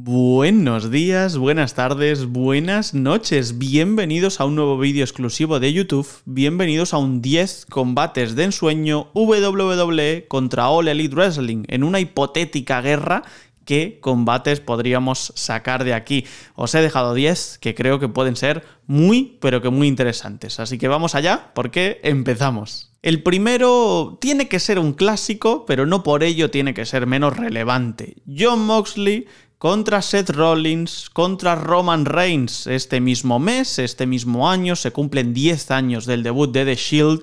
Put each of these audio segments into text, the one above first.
Buenos días, buenas tardes, buenas noches. Bienvenidos a un nuevo vídeo exclusivo de YouTube. Bienvenidos a un 10 combates de ensueño WWE contra All Elite Wrestling en una hipotética guerra qué combates podríamos sacar de aquí. Os he dejado 10 que creo que pueden ser muy, pero que muy interesantes. Así que vamos allá porque empezamos. El primero tiene que ser un clásico, pero no por ello tiene que ser menos relevante. John Moxley contra Seth Rollins, contra Roman Reigns. Este mismo mes, este mismo año, se cumplen 10 años del debut de The Shield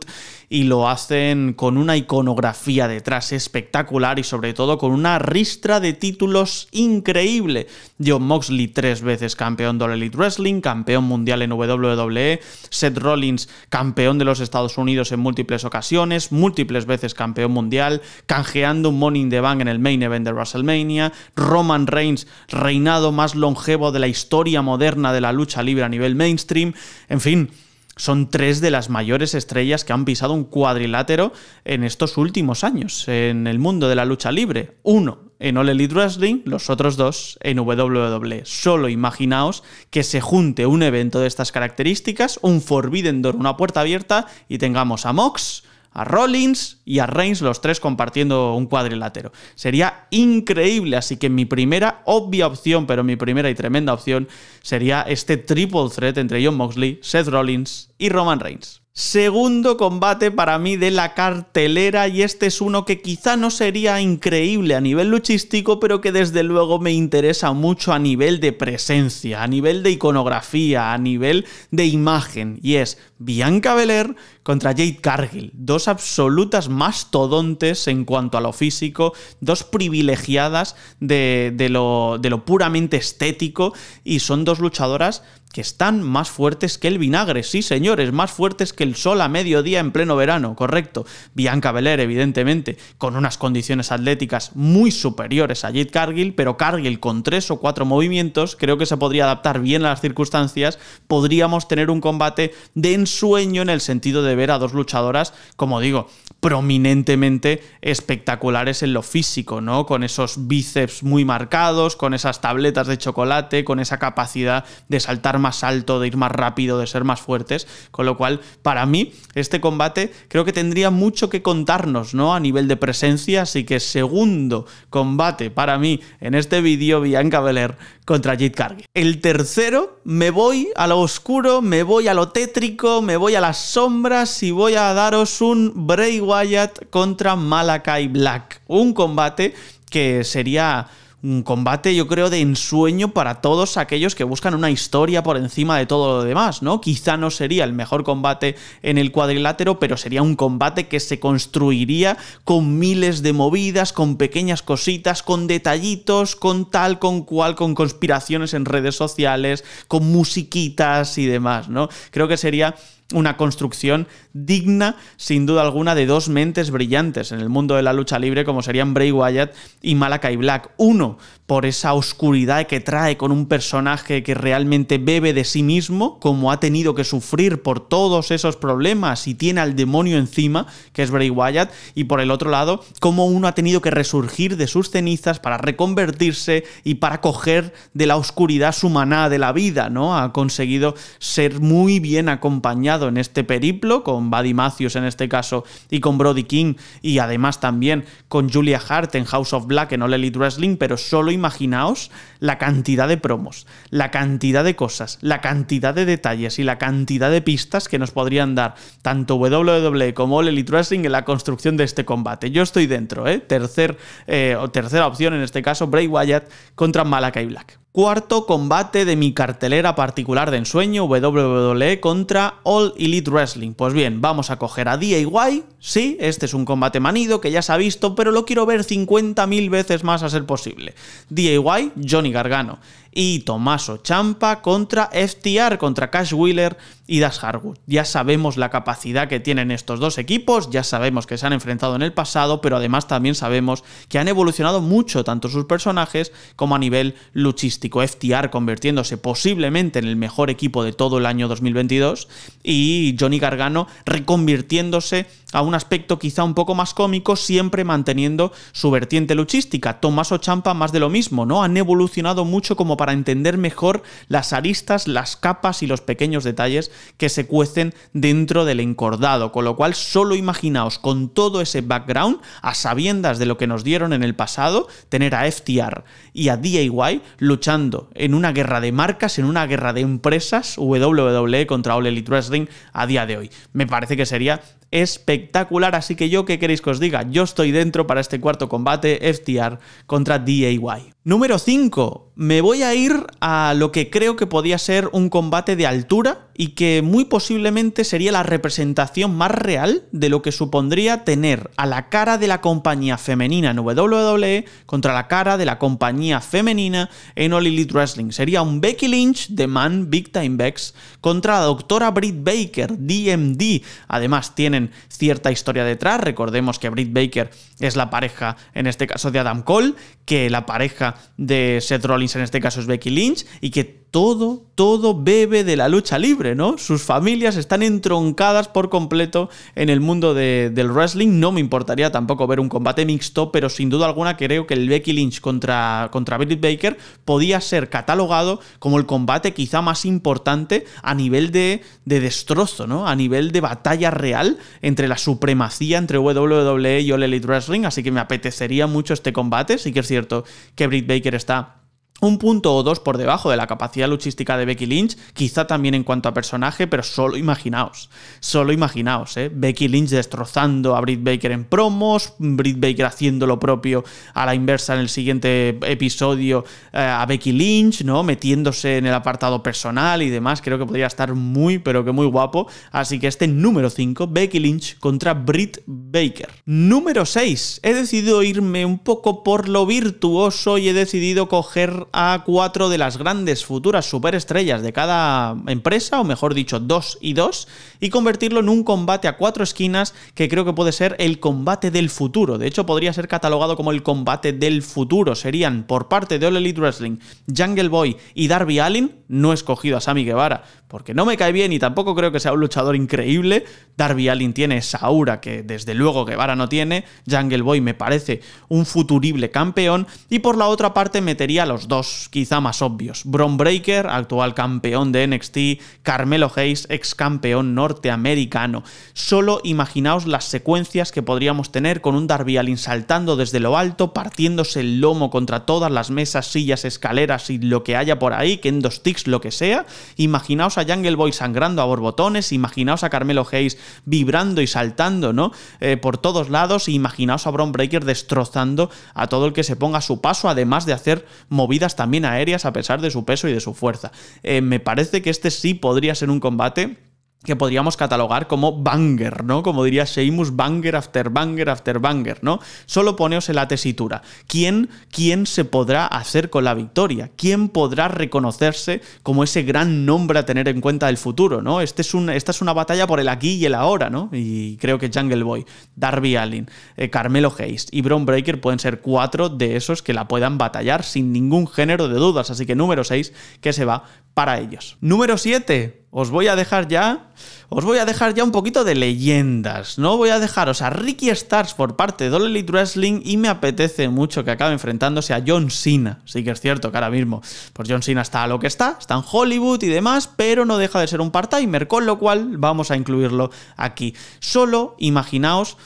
y lo hacen con una iconografía detrás espectacular y sobre todo con una ristra de títulos increíble. John Moxley tres veces campeón de Elite Wrestling, campeón mundial en WWE, Seth Rollins campeón de los Estados Unidos en múltiples ocasiones, múltiples veces campeón mundial, canjeando un Money in the Bank en el main event de WrestleMania, Roman Reigns reinado más longevo de la historia moderna de la lucha libre a nivel mainstream, en fin, son tres de las mayores estrellas que han pisado un cuadrilátero en estos últimos años en el mundo de la lucha libre. Uno en All Elite Wrestling, los otros dos en WWE. Solo imaginaos que se junte un evento de estas características, un Forbidden Door, una puerta abierta, y tengamos a Mox, a Rollins y a Reigns, los tres compartiendo un cuadrilátero. Sería increíble, así que mi primera obvia opción, pero mi primera y tremenda opción, sería este triple threat entre John Moxley, Seth Rollins y Roman Reigns. Segundo combate para mí de la cartelera y este es uno que quizá no sería increíble a nivel luchístico, pero que desde luego me interesa mucho a nivel de presencia, a nivel de iconografía, a nivel de imagen y es Bianca Belair contra Jade Cargill, dos absolutas mastodontes en cuanto a lo físico, dos privilegiadas de, de lo puramente estético y son dos luchadoras que están más fuertes que el vinagre, sí señores, más fuertes que el sol a mediodía en pleno verano, correcto. Bianca Belair, evidentemente, con unas condiciones atléticas muy superiores a Jade Cargill, pero Cargill con tres o cuatro movimientos, creo que se podría adaptar bien a las circunstancias, podríamos tener un combate de ensueño en el sentido de ver a dos luchadoras, como digo, prominentemente espectaculares en lo físico, ¿no? Con esos bíceps muy marcados, con esas tabletas de chocolate, con esa capacidad de saltar más alto, de ir más rápido, de ser más fuertes. Con lo cual, para mí, este combate creo que tendría mucho que contarnos, ¿no? A nivel de presencia. Así que segundo combate para mí en este vídeo, Bianca Belair contra Jade Cargill. El tercero, me voy a lo oscuro, me voy a lo tétrico, me voy a las sombras y voy a daros un Bray Wyatt contra Malakai Black. Un combate que sería un combate, yo creo, de ensueño para todos aquellos que buscan una historia por encima de todo lo demás, ¿no? Quizá no sería el mejor combate en el cuadrilátero, pero sería un combate que se construiría con miles de movidas, con pequeñas cositas, con detallitos, con tal, con cual, con conspiraciones en redes sociales, con musiquitas y demás, ¿no? Creo que sería una construcción digna, sin duda alguna, de dos mentes brillantes en el mundo de la lucha libre, como serían Bray Wyatt y Malakai Black. Uno, por esa oscuridad que trae con un personaje que realmente bebe de sí mismo, como ha tenido que sufrir por todos esos problemas y tiene al demonio encima, que es Bray Wyatt, y por el otro lado, como uno ha tenido que resurgir de sus cenizas para reconvertirse y para coger de la oscuridad su de la vida, ¿no? Ha conseguido ser muy bien acompañado en este periplo, con Buddy Matthews en este caso y con Brody King y además también con Julia Hart en House of Black en All Elite Wrestling, pero solo imaginaos la cantidad de promos, la cantidad de cosas, la cantidad de detalles y la cantidad de pistas que nos podrían dar tanto WWE como All Elite Wrestling en la construcción de este combate. Yo estoy dentro, ¿eh? Tercer, eh, tercera opción en este caso, Bray Wyatt contra Malakai Black. Cuarto combate de mi cartelera particular de ensueño, WWE contra All Elite Wrestling. Pues bien, vamos a coger a DIY. Sí, este es un combate manido que ya se ha visto, pero lo quiero ver 50.000 veces más a ser posible. DIY, Johnny Gargano y Tomaso Champa contra FTR, contra Cash Wheeler y Dash Harwood. Ya sabemos la capacidad que tienen estos dos equipos, ya sabemos que se han enfrentado en el pasado, pero además también sabemos que han evolucionado mucho tanto sus personajes como a nivel luchístico. FTR convirtiéndose posiblemente en el mejor equipo de todo el año 2022 y Johnny Gargano reconvirtiéndose a un aspecto quizá un poco más cómico, siempre manteniendo su vertiente luchística. o Champa más de lo mismo, ¿no? Han evolucionado mucho como para entender mejor las aristas, las capas y los pequeños detalles que se cuecen dentro del encordado, con lo cual solo imaginaos con todo ese background, a sabiendas de lo que nos dieron en el pasado, tener a FTR y a DIY luchando en una guerra de marcas, en una guerra de empresas, WWE contra All Elite Wrestling a día de hoy. Me parece que sería espectacular. Así que yo, ¿qué queréis que os diga? Yo estoy dentro para este cuarto combate FTR contra DAY. Número 5. Me voy a ir a lo que creo que podía ser un combate de altura y que muy posiblemente sería la representación más real de lo que supondría tener a la cara de la compañía femenina en WWE contra la cara de la compañía femenina en All Elite Wrestling. Sería un Becky Lynch de Man Big Time Bex, contra la doctora Britt Baker, DMD. Además tienen cierta historia detrás. Recordemos que Britt Baker es la pareja, en este caso de Adam Cole, que la pareja de Seth Rollins, en este caso es Becky Lynch, y que todo, todo bebe de la lucha libre, ¿no? Sus familias están entroncadas por completo en el mundo del wrestling. No me importaría tampoco ver un combate mixto, pero sin duda alguna creo que el Becky Lynch contra, contra Britt Baker podía ser catalogado como el combate quizá más importante a nivel de, de destrozo, ¿no? A nivel de batalla real entre la supremacía entre WWE y All Elite Wrestling. Así que me apetecería mucho este combate. Sí que es cierto que Britt Baker está un punto o dos por debajo de la capacidad luchística de Becky Lynch, quizá también en cuanto a personaje, pero solo imaginaos, solo imaginaos, ¿eh? Becky Lynch destrozando a Britt Baker en promos, Britt Baker haciendo lo propio a la inversa en el siguiente episodio eh, a Becky Lynch, ¿no? Metiéndose en el apartado personal y demás, creo que podría estar muy, pero que muy guapo, así que este número 5, Becky Lynch contra Britt Baker. Número 6, he decidido irme un poco por lo virtuoso y he decidido coger a cuatro de las grandes futuras superestrellas de cada empresa, o mejor dicho, dos y dos, y convertirlo en un combate a cuatro esquinas que creo que puede ser el combate del futuro. De hecho, podría ser catalogado como el combate del futuro. Serían, por parte de All Elite Wrestling, Jungle Boy y Darby Allin. No escogido a Sammy Guevara porque no me cae bien y tampoco creo que sea un luchador increíble. Darby Allin tiene esa aura que desde luego Guevara no tiene. Jungle Boy me parece un futurible campeón. Y por la otra parte metería a los dos quizá más obvios. Bron Breaker, actual campeón de NXT, Carmelo Hayes, ex campeón norteamericano. Solo imaginaos las secuencias que podríamos tener con un Darby Allin saltando desde lo alto, partiéndose el lomo contra todas las mesas, sillas, escaleras y lo que haya por ahí, que en dos ticks lo que sea. Imaginaos a Jungle Boy sangrando a borbotones, imaginaos a Carmelo Hayes vibrando y saltando, ¿no? Eh, por todos lados, e imaginaos a Bron Breaker destrozando a todo el que se ponga a su paso, además de hacer movidas también aéreas a pesar de su peso y de su fuerza. Eh, me parece que este sí podría ser un combate que podríamos catalogar como banger, ¿no? Como diría Seamus, banger after banger after banger, ¿no? Solo poneos en la tesitura. ¿Quién, ¿Quién se podrá hacer con la victoria? ¿Quién podrá reconocerse como ese gran nombre a tener en cuenta del futuro, ¿no? Este es esta es una batalla por el aquí y el ahora, ¿no? Y creo que Jungle Boy, Darby Allin, eh, Carmelo Hayes y Bron Breaker pueden ser cuatro de esos que la puedan batallar sin ningún género de dudas. Así que número 6 que se va para ellos. Número 7 os voy a dejar ya, os voy a dejar ya un poquito de leyendas, ¿no? Voy a dejaros a Ricky Stars por parte de Dolly Wrestling y me apetece mucho que acabe enfrentándose a John Cena. Sí que es cierto que ahora mismo, pues John Cena está a lo que está, está en Hollywood y demás, pero no deja de ser un part-timer, con lo cual vamos a incluirlo aquí. Solo imaginaos...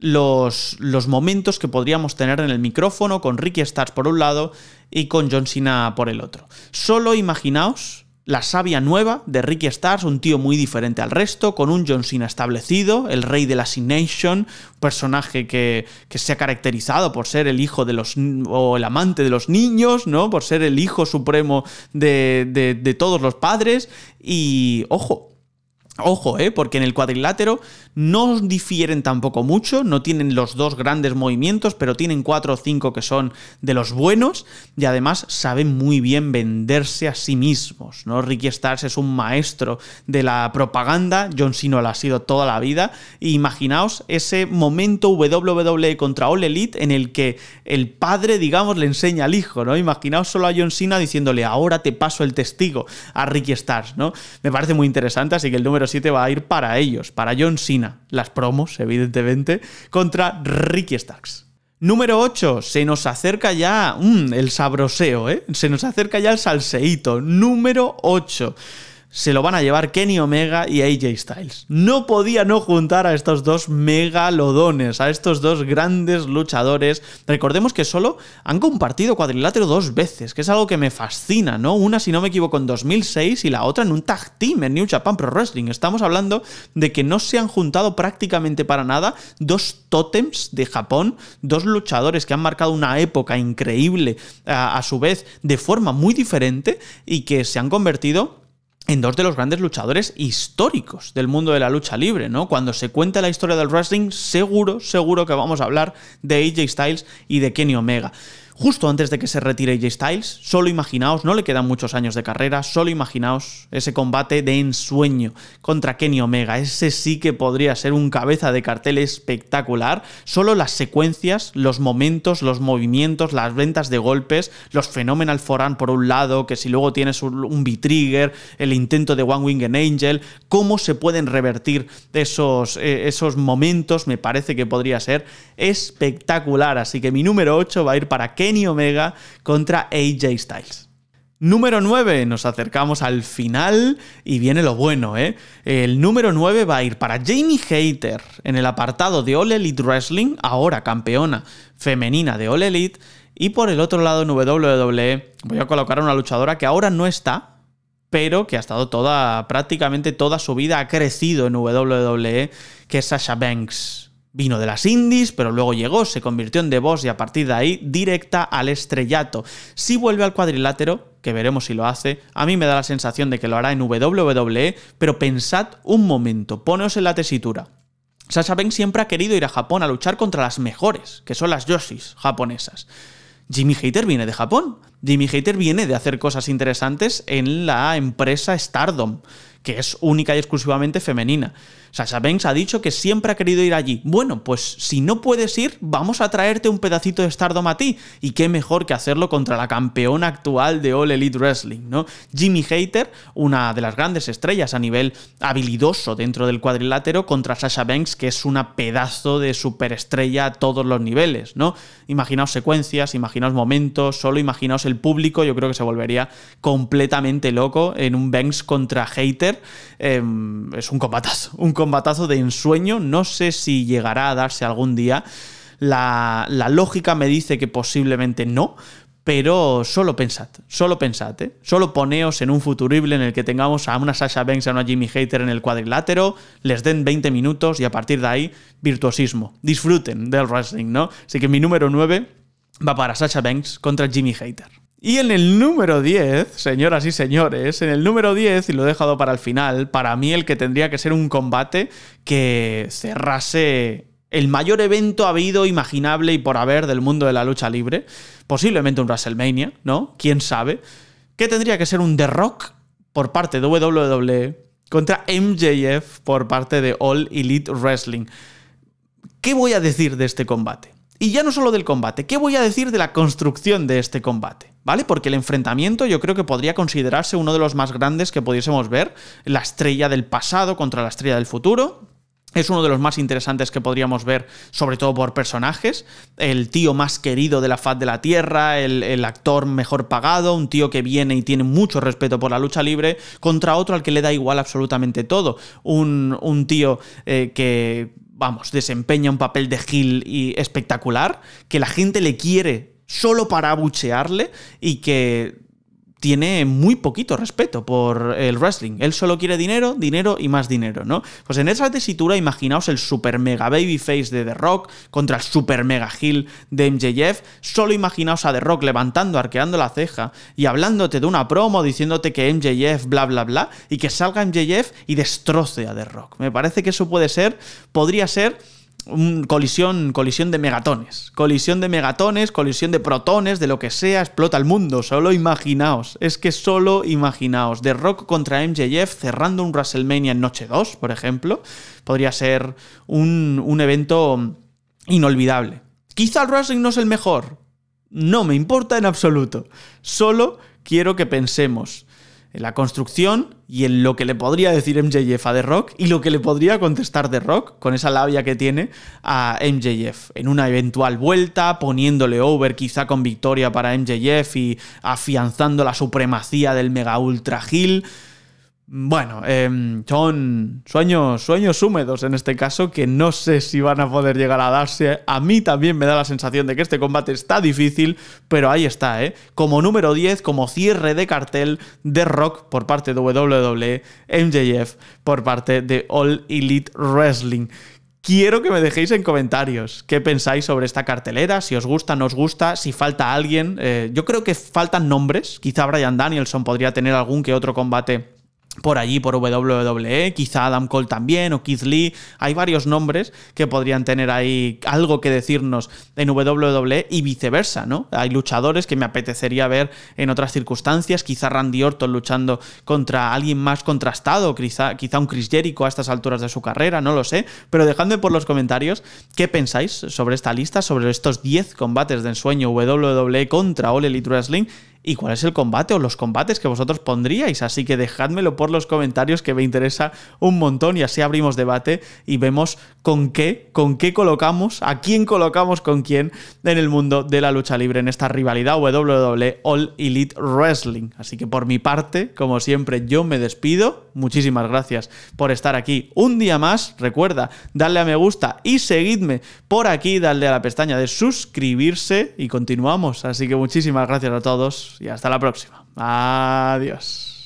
Los, los, momentos que podríamos tener en el micrófono con Ricky Stars por un lado y con John Cena por el otro. Solo imaginaos la Sabia Nueva de Ricky Stars, un tío muy diferente al resto, con un John Cena establecido, el rey de la un personaje que, se ha caracterizado por ser el hijo de los. o el amante de los niños, ¿no? Por ser el hijo supremo de todos los padres. Y, ojo, Ojo, ¿eh? porque en el cuadrilátero no difieren tampoco mucho, no tienen los dos grandes movimientos, pero tienen cuatro o cinco que son de los buenos y además saben muy bien venderse a sí mismos. ¿no? Ricky Stars es un maestro de la propaganda, John Cena lo ha sido toda la vida. E imaginaos ese momento WWE contra All Elite en el que el padre, digamos, le enseña al hijo. ¿no? Imaginaos solo a John Cena diciéndole ahora te paso el testigo a Ricky Stars. ¿no? Me parece muy interesante, así que el número 7 va a ir para ellos, para John Cena, las promos, evidentemente, contra Ricky Starks. Número 8, se nos acerca ya mm, el sabroseo, ¿eh? se nos acerca ya el salseíto. Número 8, se lo van a llevar Kenny Omega y AJ Styles. No podía no juntar a estos dos megalodones, a estos dos grandes luchadores. Recordemos que solo han compartido cuadrilátero dos veces, que es algo que me fascina, ¿no? Una, si no me equivoco, en 2006 y la otra en un tag team en New Japan Pro Wrestling. Estamos hablando de que no se han juntado prácticamente para nada dos tótems de Japón, dos luchadores que han marcado una época increíble, a su vez, de forma muy diferente y que se han convertido en dos de los grandes luchadores históricos del mundo de la lucha libre, ¿no? Cuando se cuenta la historia del wrestling, seguro, seguro que vamos a hablar de AJ Styles y de Kenny Omega justo antes de que se retire AJ Styles. Solo imaginaos, no le quedan muchos años de carrera, solo imaginaos ese combate de ensueño contra Kenny Omega. Ese sí que podría ser un cabeza de cartel espectacular. Solo las secuencias, los momentos, los movimientos, las ventas de golpes, los Phenomenal Foran por un lado, que si luego tienes un B-Trigger, el intento de One Wing and Angel, cómo se pueden revertir esos, eh, esos momentos, me parece que podría ser espectacular. Así que mi número 8 va a ir para Kenny y Omega contra AJ Styles. Número 9, nos acercamos al final y viene lo bueno, ¿eh? El número 9 va a ir para Jamie Hater en el apartado de All Elite Wrestling, ahora campeona femenina de All Elite, y por el otro lado en WWE voy a colocar a una luchadora que ahora no está, pero que ha estado toda, prácticamente toda su vida, ha crecido en WWE, que es Sasha Banks. Vino de las indies, pero luego llegó, se convirtió en The Boss y a partir de ahí directa al estrellato. Si vuelve al cuadrilátero, que veremos si lo hace, a mí me da la sensación de que lo hará en WWE, pero pensad un momento, poneos en la tesitura. Sasha Banks siempre ha querido ir a Japón a luchar contra las mejores, que son las Yoshis japonesas. Jimmy Hater viene de Japón, Jimmy Hater viene de hacer cosas interesantes en la empresa Stardom, que es única y exclusivamente femenina. Sasha Banks ha dicho que siempre ha querido ir allí. Bueno, pues si no puedes ir, vamos a traerte un pedacito de Stardom a ti. Y qué mejor que hacerlo contra la campeona actual de All Elite Wrestling, ¿no? Jimmy Hater, una de las grandes estrellas a nivel habilidoso dentro del cuadrilátero, contra Sasha Banks, que es una pedazo de superestrella a todos los niveles, ¿no? Imaginaos secuencias, imaginaos momentos, solo imaginaos el público, yo creo que se volvería completamente loco en un Banks contra Hater. Em, es un combatazo, un combatazo de ensueño. No sé si llegará a darse algún día. La, la lógica me dice que posiblemente no, pero solo pensad, solo pensad, ¿eh? solo poneos en un futurible en el que tengamos a una Sasha Banks, a una Jimmy Hater en el cuadrilátero, les den 20 minutos y a partir de ahí, virtuosismo. Disfruten del wrestling, ¿no? Así que mi número 9 va para Sasha Banks contra Jimmy Hater. Y en el número 10, señoras y señores, en el número 10, y lo he dejado para el final, para mí el que tendría que ser un combate que cerrase el mayor evento habido, imaginable y por haber del mundo de la lucha libre, posiblemente un WrestleMania, ¿no? ¿Quién sabe? Que tendría que ser un The Rock por parte de WWE contra MJF por parte de All Elite Wrestling. ¿Qué voy a decir de este combate? Y ya no solo del combate, ¿qué voy a decir de la construcción de este combate? ¿Vale? Porque el enfrentamiento yo creo que podría considerarse uno de los más grandes que pudiésemos ver, la estrella del pasado contra la estrella del futuro, es uno de los más interesantes que podríamos ver, sobre todo por personajes. El tío más querido de la faz de la Tierra, el, actor mejor pagado, un tío que viene y tiene mucho respeto por la lucha libre, contra otro al que le da igual absolutamente todo. Un, tío eh, que vamos, desempeña un papel de Gil y espectacular, que la gente le quiere solo para abuchearle y que tiene muy poquito respeto por el wrestling. Él solo quiere dinero, dinero y más dinero, ¿no? Pues en esa tesitura imaginaos el super mega babyface de The Rock contra el super mega heel de MJF. Solo imaginaos a The Rock levantando, arqueando la ceja y hablándote de una promo, diciéndote que MJF, bla, bla, bla, y que salga MJF y destroce a The Rock. Me parece que eso puede ser, podría ser colisión, colisión de megatones. Colisión de megatones, colisión de protones, de lo que sea, explota el mundo. Solo imaginaos. Es que solo imaginaos. de Rock contra MJF cerrando un WrestleMania en Noche 2, por ejemplo. Podría ser un, un evento inolvidable. Quizá el wrestling no es el mejor. No me importa en absoluto. Solo quiero que pensemos en la construcción y en lo que le podría decir MJF a The Rock y lo que le podría contestar The Rock con esa labia que tiene a MJF en una eventual vuelta, poniéndole over quizá con victoria para MJF y afianzando la supremacía del mega ultra heel. Bueno, em, son sueños, sueños húmedos en este caso que no sé si van a poder llegar a darse. A mí también me da la sensación de que este combate está difícil, pero ahí está, ¿eh? Como número 10, como cierre de cartel de Rock por parte de WWE, MJF por parte de All Elite Wrestling. Quiero que me dejéis en comentarios qué pensáis sobre esta cartelera, si os gusta, no os gusta, si falta alguien. Eh, yo creo que faltan nombres, quizá Brian Danielson podría tener algún que otro combate por allí, por WWE, quizá Adam Cole también, o Keith Lee. Hay varios nombres que podrían tener ahí algo que decirnos en WWE y viceversa, ¿no? Hay luchadores que me apetecería ver en otras circunstancias, quizá Randy Orton luchando contra alguien más contrastado, quizá, un Chris Jericho a estas alturas de su carrera, no lo sé. Pero dejadme por los comentarios qué pensáis sobre esta lista, sobre estos 10 combates de ensueño WWE contra All Elite Wrestling y cuál es el combate o los combates que vosotros pondríais. Así que dejádmelo por los comentarios que me interesa un montón y así abrimos debate y vemos con qué, con qué colocamos, a quién colocamos con quién en el mundo de la lucha libre en esta rivalidad WWE All Elite Wrestling. Así que por mi parte, como siempre, yo me despido. Muchísimas gracias por estar aquí un día más. Recuerda, darle a me gusta y seguidme por aquí, darle a la pestaña de suscribirse y continuamos. Así que muchísimas gracias a todos. Pues y hasta la próxima. Adiós.